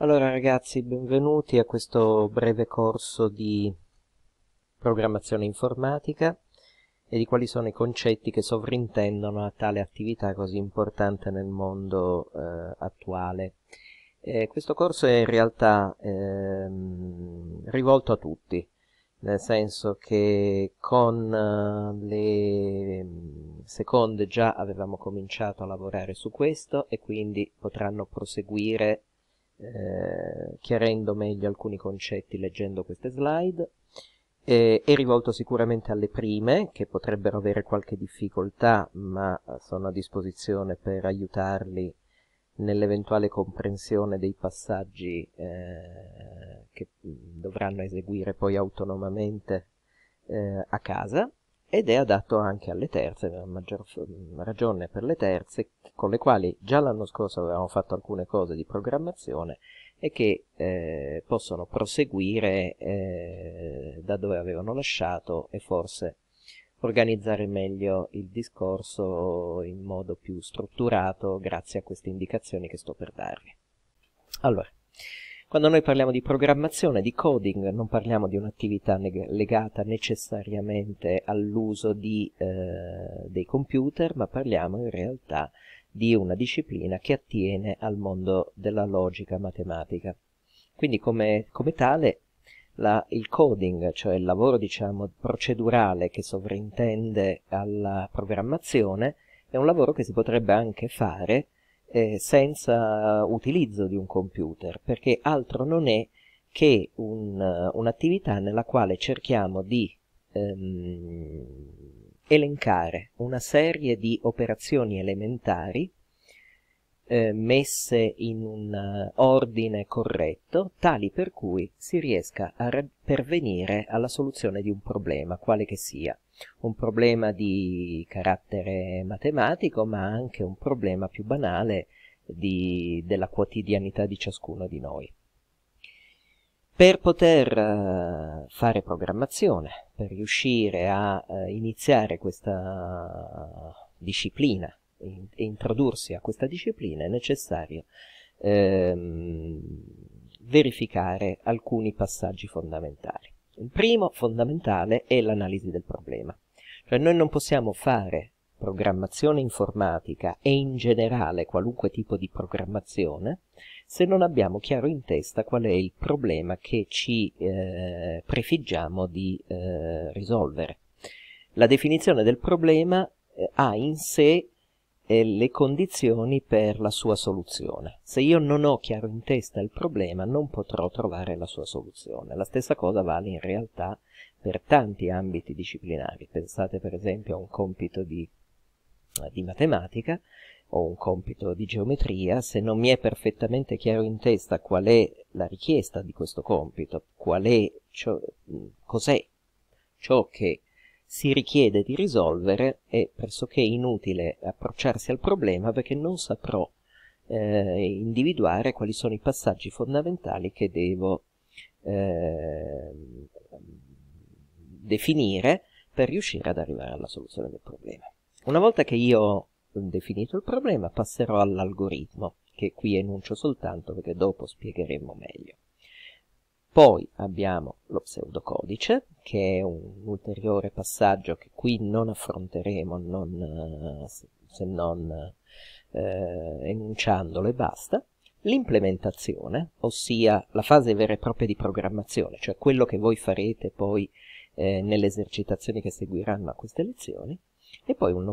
Allora ragazzi, benvenuti a questo breve corso di programmazione informatica e di quali sono i concetti che sovrintendono a tale attività così importante nel mondo eh, attuale. Eh, questo corso è in realtà ehm, rivolto a tutti, nel senso che con eh, le ehm, seconde già avevamo cominciato a lavorare su questo e quindi potranno proseguire eh, chiarendo meglio alcuni concetti leggendo queste slide. Eh, è rivolto sicuramente alle prime, che potrebbero avere qualche difficoltà, ma sono a disposizione per aiutarli nell'eventuale comprensione dei passaggi eh, che dovranno eseguire poi autonomamente eh, a casa ed è adatto anche alle terze, la maggior ragione per le terze, con le quali già l'anno scorso avevamo fatto alcune cose di programmazione e che eh, possono proseguire eh, da dove avevano lasciato e forse organizzare meglio il discorso in modo più strutturato grazie a queste indicazioni che sto per darvi. Allora, quando noi parliamo di programmazione, di coding, non parliamo di un'attività neg- legata necessariamente all'uso di, eh, dei computer, ma parliamo in realtà di una disciplina che attiene al mondo della logica matematica. Quindi come, come tale la, il coding, cioè il lavoro diciamo, procedurale che sovrintende alla programmazione, è un lavoro che si potrebbe anche fare eh, senza utilizzo di un computer, perché altro non è che un, eh, un'attività nella quale cerchiamo di ehm, elencare una serie di operazioni elementari eh, messe in un eh, ordine corretto, tali per cui si riesca a pervenire alla soluzione di un problema, quale che sia un problema di carattere matematico, ma anche un problema più banale di, della quotidianità di ciascuno di noi. Per poter eh, fare programmazione, per riuscire a eh, iniziare questa disciplina e introdursi a questa disciplina è necessario ehm, verificare alcuni passaggi fondamentali. Il primo, fondamentale, è l'analisi del problema. Cioè noi non possiamo fare programmazione informatica e in generale qualunque tipo di programmazione se non abbiamo chiaro in testa qual è il problema che ci eh, prefiggiamo di eh, risolvere. La definizione del problema eh, ha in sé e le condizioni per la sua soluzione. Se io non ho chiaro in testa il problema non potrò trovare la sua soluzione. La stessa cosa vale in realtà per tanti ambiti disciplinari. Pensate per esempio a un compito di, eh, di matematica o un compito di geometria, se non mi è perfettamente chiaro in testa qual è la richiesta di questo compito, qual è ciò, mm, cos'è ciò che si richiede di risolvere è pressoché inutile approcciarsi al problema perché non saprò eh, individuare quali sono i passaggi fondamentali che devo eh, definire per riuscire ad arrivare alla soluzione del problema. Una volta che io ho definito il problema passerò all'algoritmo che qui enuncio soltanto perché dopo spiegheremo meglio. Poi abbiamo lo pseudocodice, che è un ulteriore passaggio che qui non affronteremo non, eh, se non eh, enunciandolo e basta. L'implementazione, ossia la fase vera e propria di programmazione, cioè quello che voi farete poi eh, nelle esercitazioni che seguiranno a queste lezioni, e poi un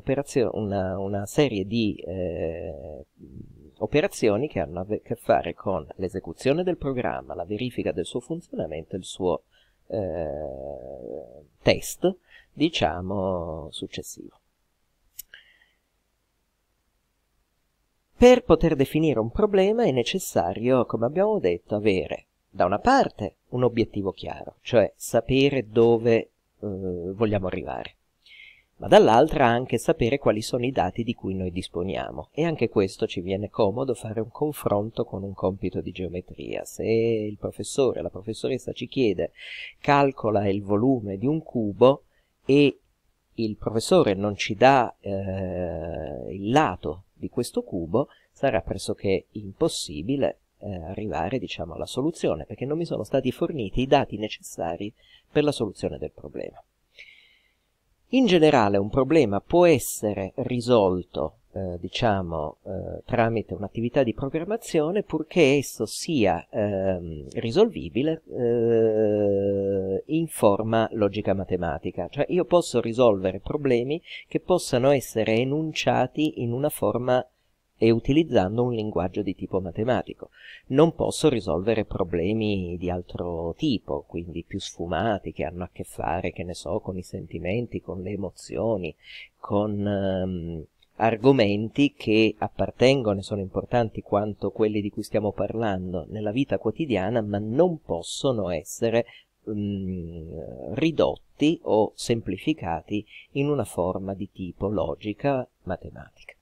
una, una, serie di eh, operazioni che hanno a che fare con l'esecuzione del programma, la verifica del suo funzionamento il suo eh, test, diciamo, successivo. Per poter definire un problema è necessario, come abbiamo detto, avere da una parte un obiettivo chiaro, cioè sapere dove eh, vogliamo arrivare ma dall'altra anche sapere quali sono i dati di cui noi disponiamo e anche questo ci viene comodo fare un confronto con un compito di geometria. Se il professore, la professoressa ci chiede calcola il volume di un cubo e il professore non ci dà eh, il lato di questo cubo, sarà pressoché impossibile eh, arrivare diciamo, alla soluzione perché non mi sono stati forniti i dati necessari per la soluzione del problema. In generale un problema può essere risolto, eh, diciamo, eh, tramite un'attività di programmazione purché esso sia ehm, risolvibile eh, in forma logica matematica. Cioè io posso risolvere problemi che possano essere enunciati in una forma e utilizzando un linguaggio di tipo matematico. Non posso risolvere problemi di altro tipo, quindi più sfumati, che hanno a che fare, che ne so, con i sentimenti, con le emozioni, con ehm, argomenti che appartengono e sono importanti quanto quelli di cui stiamo parlando nella vita quotidiana, ma non possono essere mh, mm, ridotti o semplificati in una forma di tipo logica matematica.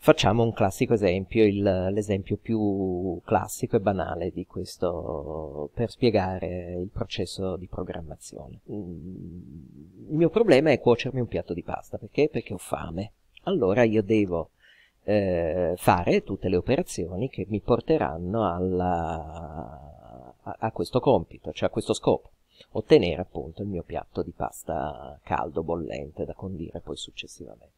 Facciamo un classico esempio, il, l'esempio più classico e banale di questo per spiegare il processo di programmazione. Mm, il mio problema è cuocermi un piatto di pasta, perché? Perché ho fame. Allora io devo eh, fare tutte le operazioni che mi porteranno alla, a, a questo compito, cioè a questo scopo ottenere appunto il mio piatto di pasta caldo, bollente, da condire poi successivamente.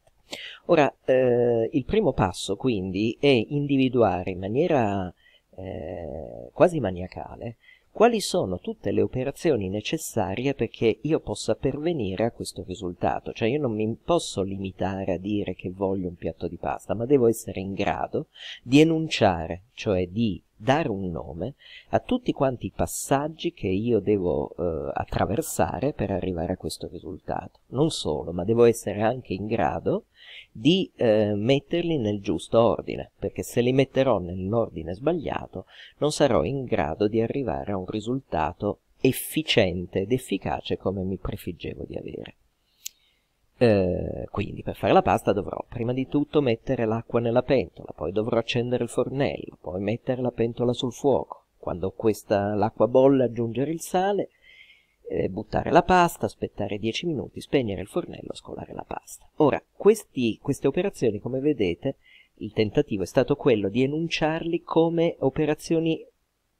Ora, eh, il primo passo quindi è individuare in maniera eh, quasi maniacale quali sono tutte le operazioni necessarie perché io possa pervenire a questo risultato, cioè io non mi posso limitare a dire che voglio un piatto di pasta, ma devo essere in grado di enunciare, cioè di dare un nome a tutti quanti i passaggi che io devo eh, attraversare per arrivare a questo risultato. Non solo, ma devo essere anche in grado di eh, metterli nel giusto ordine, perché se li metterò nell'ordine sbagliato non sarò in grado di arrivare a un risultato efficiente ed efficace come mi prefiggevo di avere. Eh, quindi per fare la pasta dovrò prima di tutto mettere l'acqua nella pentola, poi dovrò accendere il fornello, poi mettere la pentola sul fuoco. Quando questa, l'acqua bolle aggiungere il sale, eh, buttare la pasta, aspettare 10 minuti, spegnere il fornello, scolare la pasta. Ora, questi, queste operazioni, come vedete, il tentativo è stato quello di enunciarli come operazioni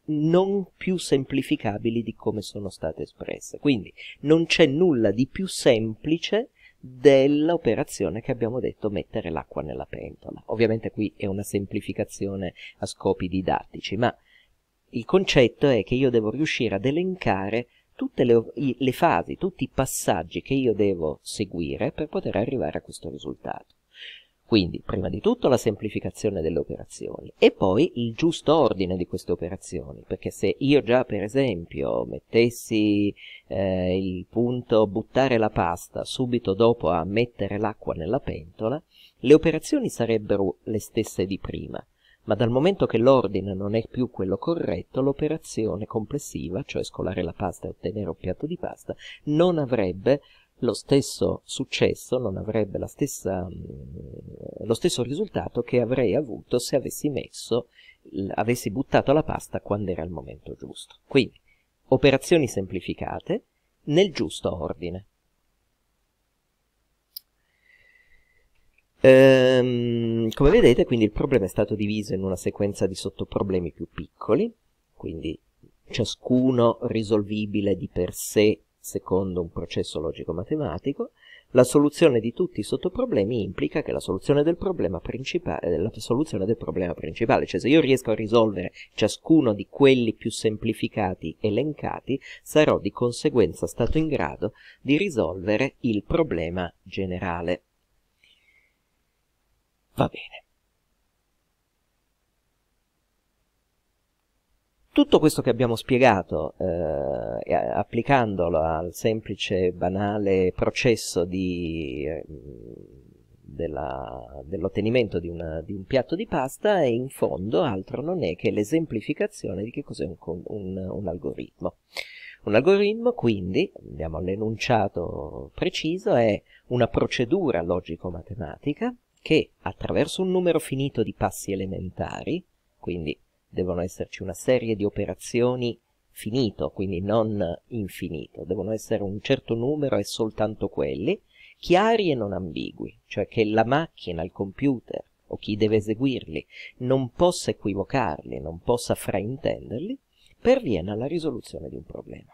non più semplificabili di come sono state espresse. Quindi non c'è nulla di più semplice dell'operazione che abbiamo detto mettere l'acqua nella pentola. Ovviamente qui è una semplificazione a scopi didattici, ma il concetto è che io devo riuscire ad elencare tutte le, le fasi, tutti i passaggi che io devo seguire per poter arrivare a questo risultato. Quindi, prima di tutto la semplificazione delle operazioni e poi il giusto ordine di queste operazioni, perché se io già per esempio mettessi eh, il punto buttare la pasta subito dopo a mettere l'acqua nella pentola, le operazioni sarebbero le stesse di prima, ma dal momento che l'ordine non è più quello corretto, l'operazione complessiva, cioè scolare la pasta e ottenere un piatto di pasta, non avrebbe lo stesso successo, non avrebbe la stessa, mm, lo stesso risultato che avrei avuto se avessi messo, avessi buttato la pasta quando era il momento giusto. Quindi, operazioni semplificate nel giusto ordine. Ehm, come vedete, quindi il problema è stato diviso in una sequenza di sottoproblemi più piccoli, quindi ciascuno risolvibile di per sé secondo un processo logico-matematico, la soluzione di tutti i sottoproblemi implica che la soluzione del problema principale, eh, è la soluzione del problema principale, cioè se io riesco a risolvere ciascuno di quelli più semplificati elencati, sarò di conseguenza stato in grado di risolvere il problema generale. Va bene. Tutto questo che abbiamo spiegato, eh, applicandolo al semplice, banale processo di, eh, dell'ottenimento dell di, di, un piatto di pasta, è in fondo altro non è che l'esemplificazione di che cos'è un, un, un, algoritmo. Un algoritmo, quindi, andiamo all'enunciato preciso, è una procedura logico-matematica che, attraverso un numero finito di passi elementari, quindi devono esserci una serie di operazioni finito, quindi non infinito, devono essere un certo numero e soltanto quelli, chiari e non ambigui, cioè che la macchina, il computer o chi deve eseguirli non possa equivocarli, non possa fraintenderli, perviene alla risoluzione di un problema.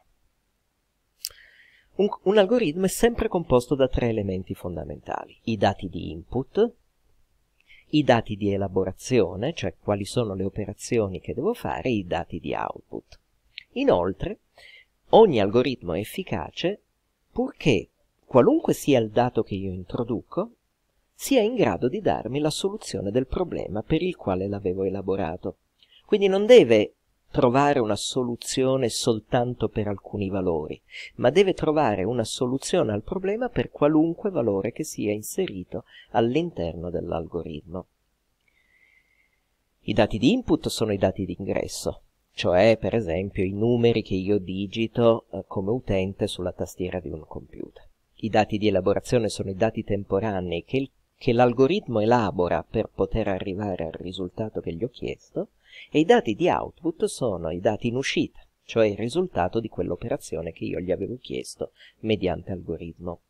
Un, un algoritmo è sempre composto da tre elementi fondamentali, i dati di input, i dati di elaborazione, cioè quali sono le operazioni che devo fare, i dati di output. Inoltre, ogni algoritmo è efficace purché qualunque sia il dato che io introduco, sia in grado di darmi la soluzione del problema per il quale l'avevo elaborato. Quindi non deve trovare una soluzione soltanto per alcuni valori, ma deve trovare una soluzione al problema per qualunque valore che sia inserito all'interno dell'algoritmo. I dati di input sono i dati di ingresso, cioè per esempio i numeri che io digito eh, come utente sulla tastiera di un computer. I dati di elaborazione sono i dati temporanei che, che l'algoritmo elabora per poter arrivare al risultato che gli ho chiesto e i dati di output sono i dati in uscita, cioè il risultato di quell'operazione che io gli avevo chiesto mediante algoritmo.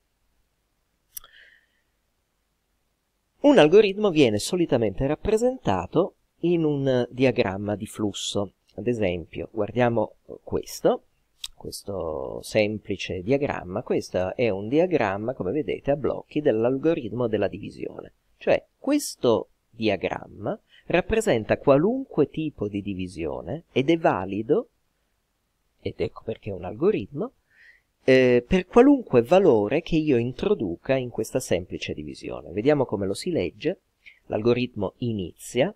Un algoritmo viene solitamente rappresentato in un diagramma di flusso. Ad esempio, guardiamo questo, questo semplice diagramma. Questo è un diagramma, come vedete, a blocchi dell'algoritmo della divisione. Cioè, questo diagramma rappresenta qualunque tipo di divisione ed è valido, ed ecco perché è un algoritmo, eh, per qualunque valore che io introduca in questa semplice divisione. Vediamo come lo si legge. L'algoritmo inizia,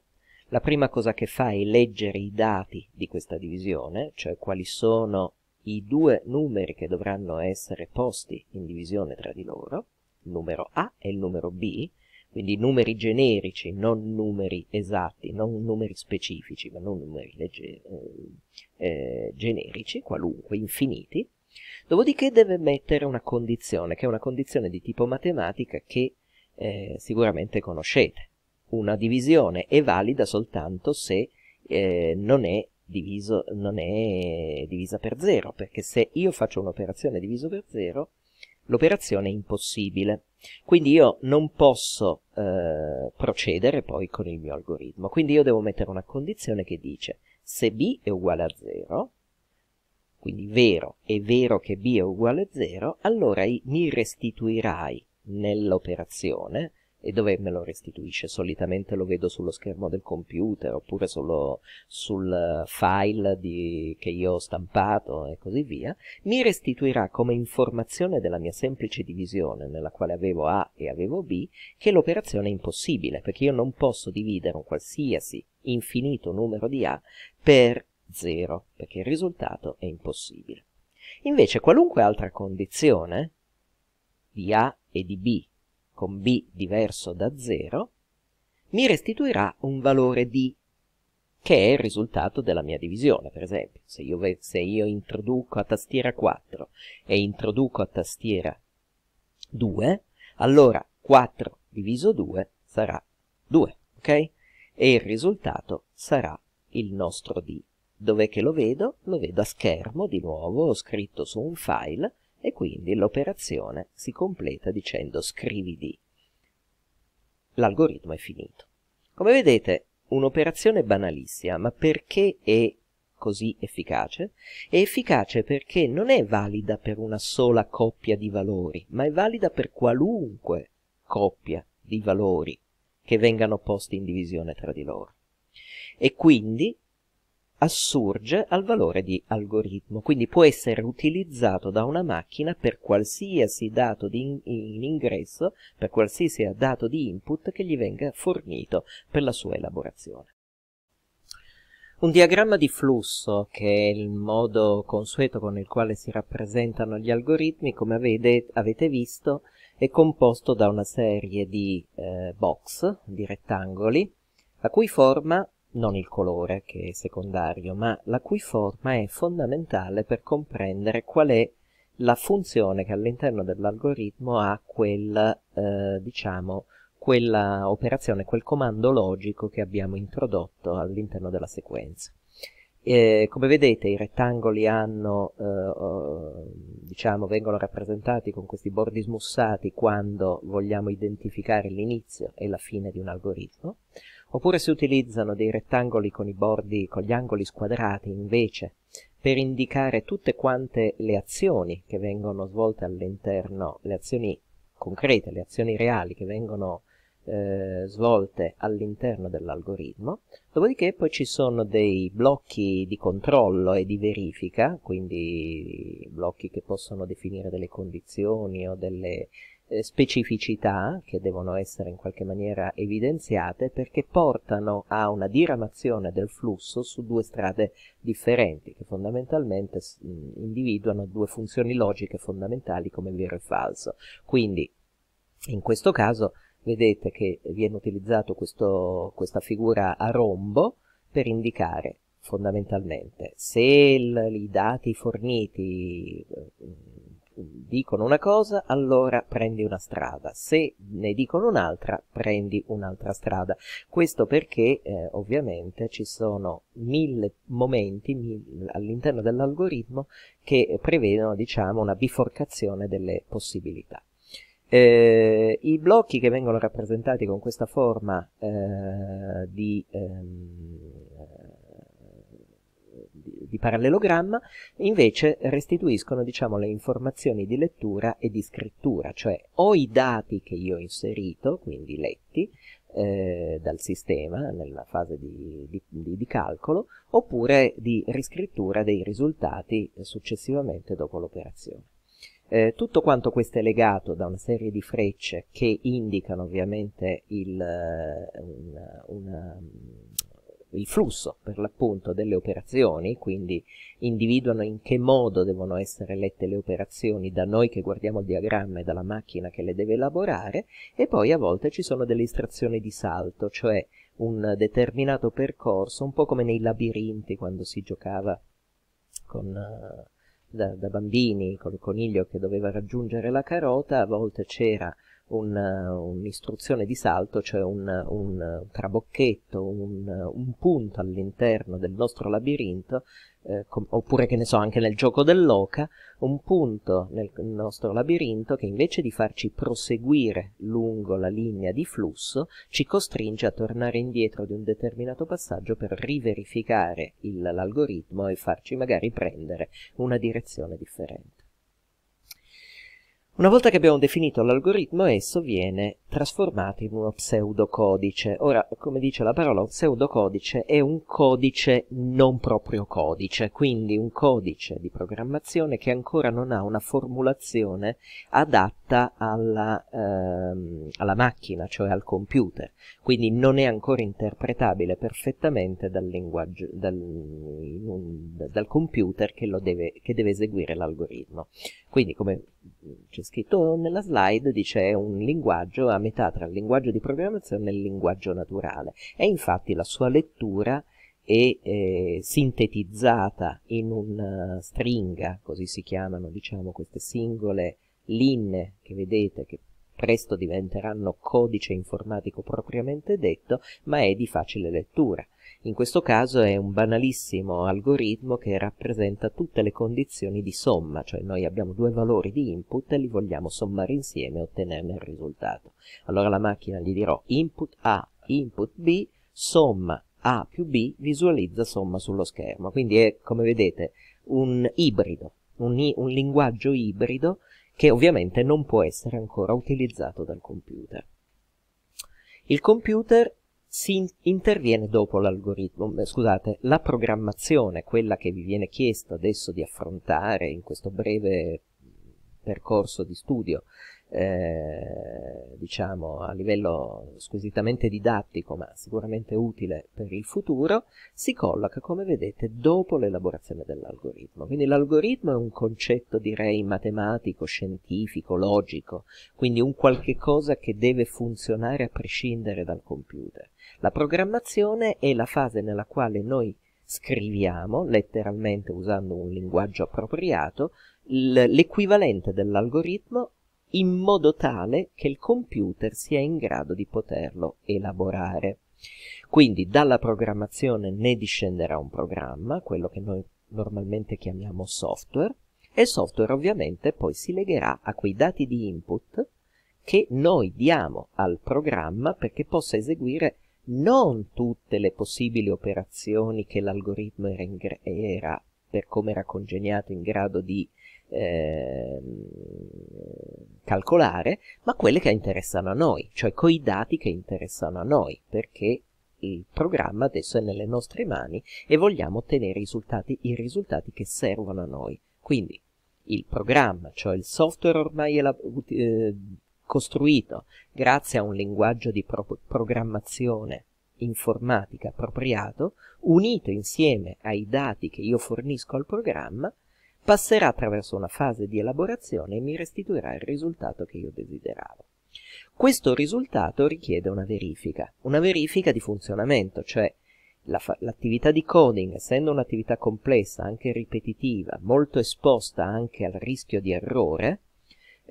la prima cosa che fa è leggere i dati di questa divisione, cioè quali sono i due numeri che dovranno essere posti in divisione tra di loro, il numero A e il numero B, quindi numeri generici, non numeri esatti, non numeri specifici, ma non numeri legge, eh, eh, generici, qualunque, infiniti, dopodiché deve mettere una condizione, che è una condizione di tipo matematica che eh, sicuramente conoscete. Una divisione è valida soltanto se eh, non, è diviso, non è divisa per zero, perché se io faccio un'operazione diviso per zero, l'operazione è impossibile. Quindi io non posso eh, procedere poi con il mio algoritmo. Quindi io devo mettere una condizione che dice se b è uguale a 0, quindi vero, è vero che b è uguale a 0, allora mi restituirai nell'operazione e dove me lo restituisce? Solitamente lo vedo sullo schermo del computer oppure solo sul file di, che io ho stampato e così via. Mi restituirà come informazione della mia semplice divisione nella quale avevo A e avevo B che l'operazione è impossibile perché io non posso dividere un qualsiasi infinito numero di A per 0 perché il risultato è impossibile. Invece qualunque altra condizione di A e di B con b diverso da 0, mi restituirà un valore di che è il risultato della mia divisione, per esempio. Se io, se io, introduco a tastiera 4 e introduco a tastiera 2, allora 4 diviso 2 sarà 2, ok? E il risultato sarà il nostro D. Dov'è che lo vedo? Lo vedo a schermo, di nuovo, ho scritto su un file, e quindi l'operazione si completa dicendo scrivi di. L'algoritmo è finito. Come vedete, un'operazione banalissima, ma perché è così efficace? È efficace perché non è valida per una sola coppia di valori, ma è valida per qualunque coppia di valori che vengano posti in divisione tra di loro. E quindi assurge al valore di algoritmo, quindi può essere utilizzato da una macchina per qualsiasi dato di in, in ingresso, per qualsiasi dato di input che gli venga fornito per la sua elaborazione. Un diagramma di flusso, che è il modo consueto con il quale si rappresentano gli algoritmi, come avete, avete visto, è composto da una serie di eh, box, di rettangoli, la cui forma non il colore che è secondario, ma la cui forma è fondamentale per comprendere qual è la funzione che all'interno dell'algoritmo ha quel, eh, diciamo, quella operazione, quel comando logico che abbiamo introdotto all'interno della sequenza. E, come vedete i rettangoli hanno, eh, diciamo, vengono rappresentati con questi bordi smussati quando vogliamo identificare l'inizio e la fine di un algoritmo, oppure si utilizzano dei rettangoli con i bordi, con gli angoli squadrati invece per indicare tutte quante le azioni che vengono svolte all'interno, le azioni concrete, le azioni reali che vengono eh, svolte all'interno dell'algoritmo, dopodiché poi ci sono dei blocchi di controllo e di verifica, quindi blocchi che possono definire delle condizioni o delle eh, specificità che devono essere in qualche maniera evidenziate perché portano a una diramazione del flusso su due strade differenti che fondamentalmente individuano due funzioni logiche fondamentali come vero e falso. Quindi in questo caso vedete che viene utilizzato questo, questa figura a rombo per indicare fondamentalmente se il, i dati forniti eh, dicono una cosa, allora prendi una strada, se ne dicono un'altra, prendi un'altra strada. Questo perché eh, ovviamente ci sono mille momenti mille, all'interno dell'algoritmo che prevedono diciamo, una biforcazione delle possibilità. Eh, I blocchi che vengono rappresentati con questa forma eh, di ehm, di parallelogramma, invece restituiscono diciamo, le informazioni di lettura e di scrittura, cioè o i dati che io ho inserito, quindi letti, eh, dal sistema nella fase di, di, di, calcolo, oppure di riscrittura dei risultati successivamente dopo l'operazione. Eh, tutto quanto questo è legato da una serie di frecce che indicano ovviamente il, eh, una, una il flusso per l'appunto delle operazioni, quindi individuano in che modo devono essere lette le operazioni da noi che guardiamo il diagramma e dalla macchina che le deve elaborare e poi a volte ci sono delle istrazioni di salto, cioè un determinato percorso, un po' come nei labirinti quando si giocava con, eh, da, da bambini, col coniglio che doveva raggiungere la carota, a volte c'era un, un'istruzione di salto, cioè un, un trabocchetto, un, un, punto all'interno del nostro labirinto, eh, com- oppure che ne so, anche nel gioco dell'oca, un punto nel, nostro labirinto che invece di farci proseguire lungo la linea di flusso, ci costringe a tornare indietro di un determinato passaggio per riverificare il, l'algoritmo e farci magari prendere una direzione differente. Una volta che abbiamo definito l'algoritmo, esso viene trasformato in uno pseudocodice. Ora, come dice la parola, un pseudocodice è un codice non proprio codice, quindi un codice di programmazione che ancora non ha una formulazione adatta alla, ehm, alla macchina, cioè al computer, quindi non è ancora interpretabile perfettamente dal, dal, dal computer che, deve, che deve eseguire l'algoritmo. Quindi, come c'è scritto nella slide, dice è un linguaggio a metà tra il linguaggio di programmazione e il linguaggio naturale. E infatti la sua lettura è eh, sintetizzata in una eh, stringa, così si chiamano diciamo, queste singole linee che vedete che presto diventeranno codice informatico propriamente detto, ma è di facile lettura. In questo caso è un banalissimo algoritmo che rappresenta tutte le condizioni di somma, cioè noi abbiamo due valori di input e li vogliamo sommare insieme e ottenerne il risultato. Allora la macchina gli dirò input A, input B, somma A più B, visualizza somma sullo schermo. Quindi è, come vedete, un ibrido, un, un linguaggio ibrido che ovviamente non può essere ancora utilizzato dal computer. Il computer si interviene dopo l'algoritmo, scusate, la programmazione, quella che vi viene chiesto adesso di affrontare in questo breve percorso di studio, eh, diciamo a livello squisitamente didattico ma sicuramente utile per il futuro, si colloca come vedete dopo l'elaborazione dell'algoritmo. Quindi l'algoritmo è un concetto direi matematico, scientifico, logico, quindi un qualche cosa che deve funzionare a prescindere dal computer. La programmazione è la fase nella quale noi scriviamo, letteralmente usando un linguaggio appropriato, l'equivalente dell'algoritmo in modo tale che il computer sia in grado di poterlo elaborare. Quindi dalla programmazione ne discenderà un programma, quello che noi normalmente chiamiamo software, e il software ovviamente poi si legherà a quei dati di input che noi diamo al programma perché possa eseguire non tutte le possibili operazioni che l'algoritmo era, gra- era per come era congegnato in grado di ehm, calcolare, ma quelle che interessano a noi, cioè coi dati che interessano a noi, perché il programma adesso è nelle nostre mani e vogliamo ottenere i risultati, i risultati che servono a noi. Quindi il programma, cioè il software ormai elab- costruito grazie a un linguaggio di pro- programmazione informatica appropriato, unito insieme ai dati che io fornisco al programma, passerà attraverso una fase di elaborazione e mi restituirà il risultato che io desideravo. Questo risultato richiede una verifica, una verifica di funzionamento, cioè la fa- l'attività di coding, essendo un'attività complessa, anche ripetitiva, molto esposta anche al rischio di errore,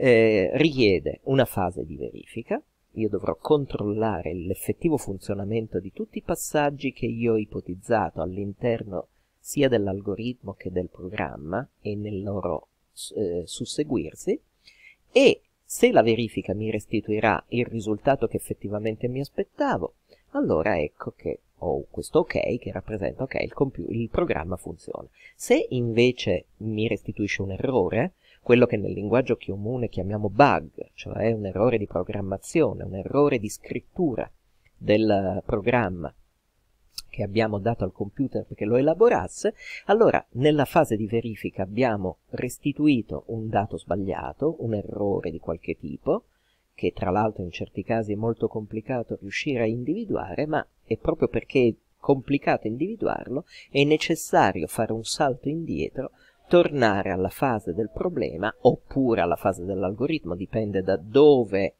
eh, richiede una fase di verifica, io dovrò controllare l'effettivo funzionamento di tutti i passaggi che io ho ipotizzato all'interno sia dell'algoritmo che del programma e nel loro eh, susseguirsi e se la verifica mi restituirà il risultato che effettivamente mi aspettavo, allora ecco che ho questo ok che rappresenta ok, il, il programma funziona. Se invece mi restituisce un errore, quello che nel linguaggio comune chiamiamo bug, cioè un errore di programmazione, un errore di scrittura del programma che abbiamo dato al computer perché lo elaborasse, allora nella fase di verifica abbiamo restituito un dato sbagliato, un errore di qualche tipo, che tra l'altro in certi casi è molto complicato riuscire a individuare, ma è proprio perché è complicato individuarlo, è necessario fare un salto indietro tornare alla fase del problema oppure alla fase dell'algoritmo, dipende da dove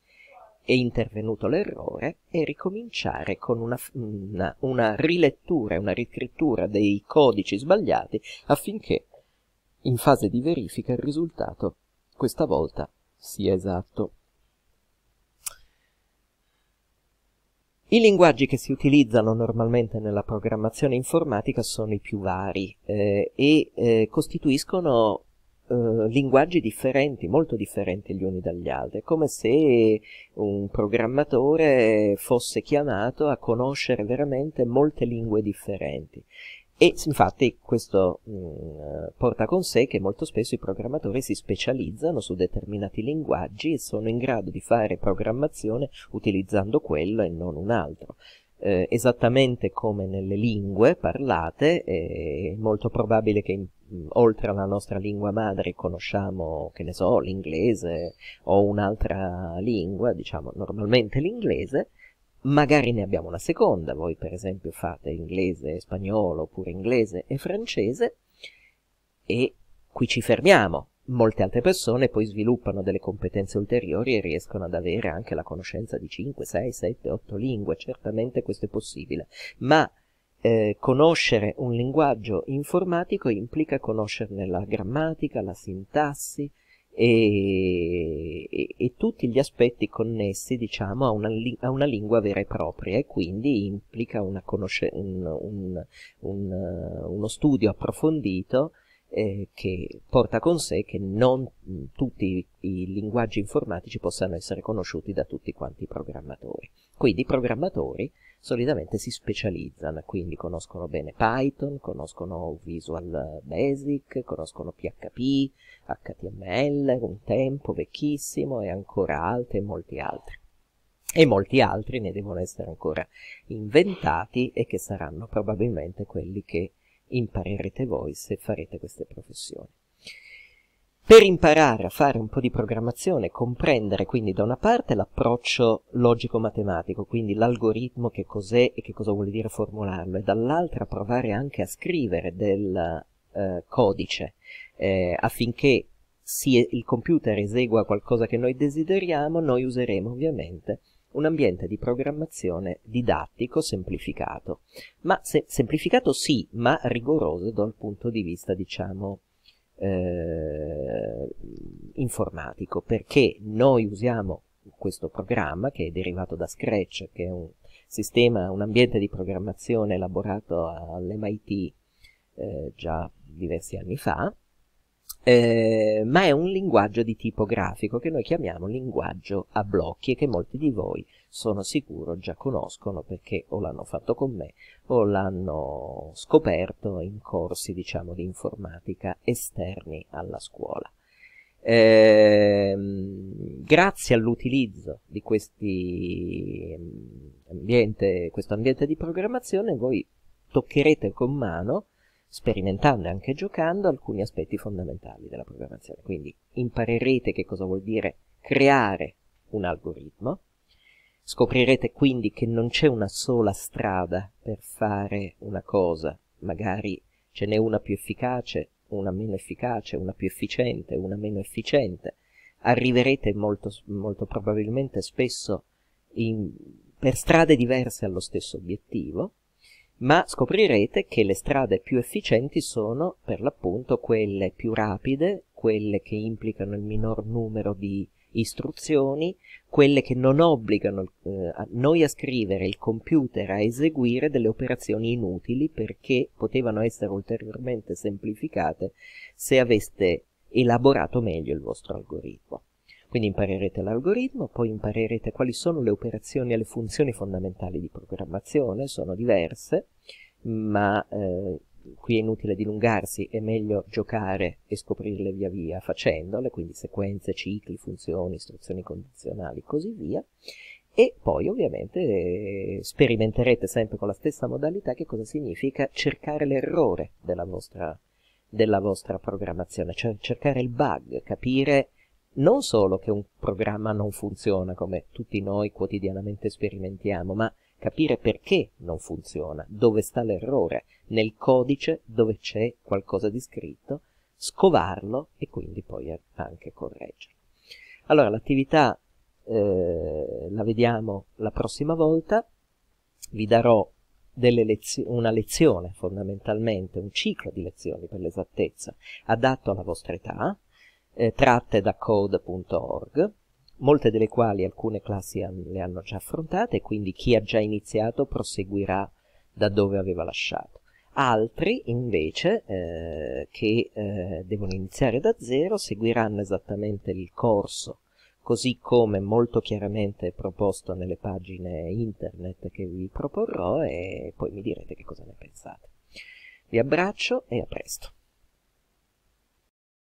è intervenuto l'errore, e ricominciare con una, una, una rilettura, una riscrittura dei codici sbagliati affinché in fase di verifica il risultato questa volta sia esatto. I linguaggi che si utilizzano normalmente nella programmazione informatica sono i più vari eh, e eh, costituiscono eh, linguaggi differenti, molto differenti gli uni dagli altri. È come se un programmatore fosse chiamato a conoscere veramente molte lingue differenti e infatti questo mh, mm, porta con sé che molto spesso i programmatori si specializzano su determinati linguaggi e sono in grado di fare programmazione utilizzando quello e non un altro. Eh, esattamente come nelle lingue parlate, è molto probabile che in, mm, oltre alla nostra lingua madre conosciamo, che ne so, l'inglese o un'altra lingua, diciamo normalmente l'inglese, Magari ne abbiamo una seconda, voi per esempio fate inglese e spagnolo oppure inglese e francese e qui ci fermiamo. Molte altre persone poi sviluppano delle competenze ulteriori e riescono ad avere anche la conoscenza di 5, 6, 7, 8 lingue, certamente questo è possibile, ma eh, conoscere un linguaggio informatico implica conoscerne la grammatica, la sintassi, e, e, e tutti gli aspetti connessi diciamo, a, una, a una, lingua vera e propria e quindi implica una un, un, uno studio approfondito eh, che porta con sé che non tutti i linguaggi informatici possano essere conosciuti da tutti quanti i programmatori. Quindi i programmatori solitamente si specializzano, quindi conoscono bene Python, conoscono Visual Basic, conoscono PHP, HTML, un tempo vecchissimo e ancora altri e molti altri. E molti altri ne devono essere ancora inventati e che saranno probabilmente quelli che imparerete voi se farete queste professioni. Per imparare a fare un po' di programmazione, comprendere quindi da una parte l'approccio logico-matematico, quindi l'algoritmo che cos'è e che cosa vuol dire formularlo, e dall'altra provare anche a scrivere del eh, codice eh, affinché si, il computer esegua qualcosa che noi desideriamo, noi useremo ovviamente un ambiente di programmazione didattico semplificato, ma se, semplificato sì, ma rigoroso dal punto di vista, diciamo, eh, informatico, perché noi usiamo questo programma che è derivato da Scratch, che è un sistema, un ambiente di programmazione elaborato all'MIT eh, già diversi anni fa, eh, ma è un linguaggio di tipo grafico che noi chiamiamo linguaggio a blocchi e che molti di voi sono sicuro già conoscono perché o l'hanno fatto con me o l'hanno scoperto in corsi diciamo di informatica esterni alla scuola. Eh, grazie all'utilizzo di questi ehm, ambiente, questo ambiente di programmazione voi toccherete con mano sperimentando e anche giocando alcuni aspetti fondamentali della programmazione. Quindi imparerete che cosa vuol dire creare un algoritmo, scoprirete quindi che non c'è una sola strada per fare una cosa, magari ce n'è una più efficace, una meno efficace, una più efficiente, una meno efficiente. Arriverete molto, molto probabilmente spesso in, per strade diverse allo stesso obiettivo, ma scoprirete che le strade più efficienti sono per l'appunto quelle più rapide, quelle che implicano il minor numero di istruzioni, quelle che non obbligano eh, a noi a scrivere il computer a eseguire delle operazioni inutili perché potevano essere ulteriormente semplificate se aveste elaborato meglio il vostro algoritmo. Quindi imparerete l'algoritmo, poi imparerete quali sono le operazioni e le funzioni fondamentali di programmazione, sono diverse, ma eh, qui è inutile dilungarsi, è meglio giocare e scoprirle via via facendole, quindi sequenze, cicli, funzioni, istruzioni condizionali e così via. E poi ovviamente eh, sperimenterete sempre con la stessa modalità che cosa significa cercare l'errore della vostra, della vostra programmazione, cioè cercare il bug, capire non solo che un programma non funziona come tutti noi quotidianamente sperimentiamo, ma capire perché non funziona, dove sta l'errore, nel codice dove c'è qualcosa di scritto, scovarlo e quindi poi anche correggerlo. Allora l'attività eh, la vediamo la prossima volta, vi darò lezio una lezione fondamentalmente, un ciclo di lezioni per l'esattezza adatto alla vostra età, eh, tratte da code.org, molte delle quali alcune classi han, le hanno già affrontate, quindi chi ha già iniziato proseguirà da dove aveva lasciato. Altri invece eh, che eh, devono iniziare da zero seguiranno esattamente il corso così come molto chiaramente proposto nelle pagine internet che vi proporrò e poi mi direte che cosa ne pensate. Vi abbraccio e a presto.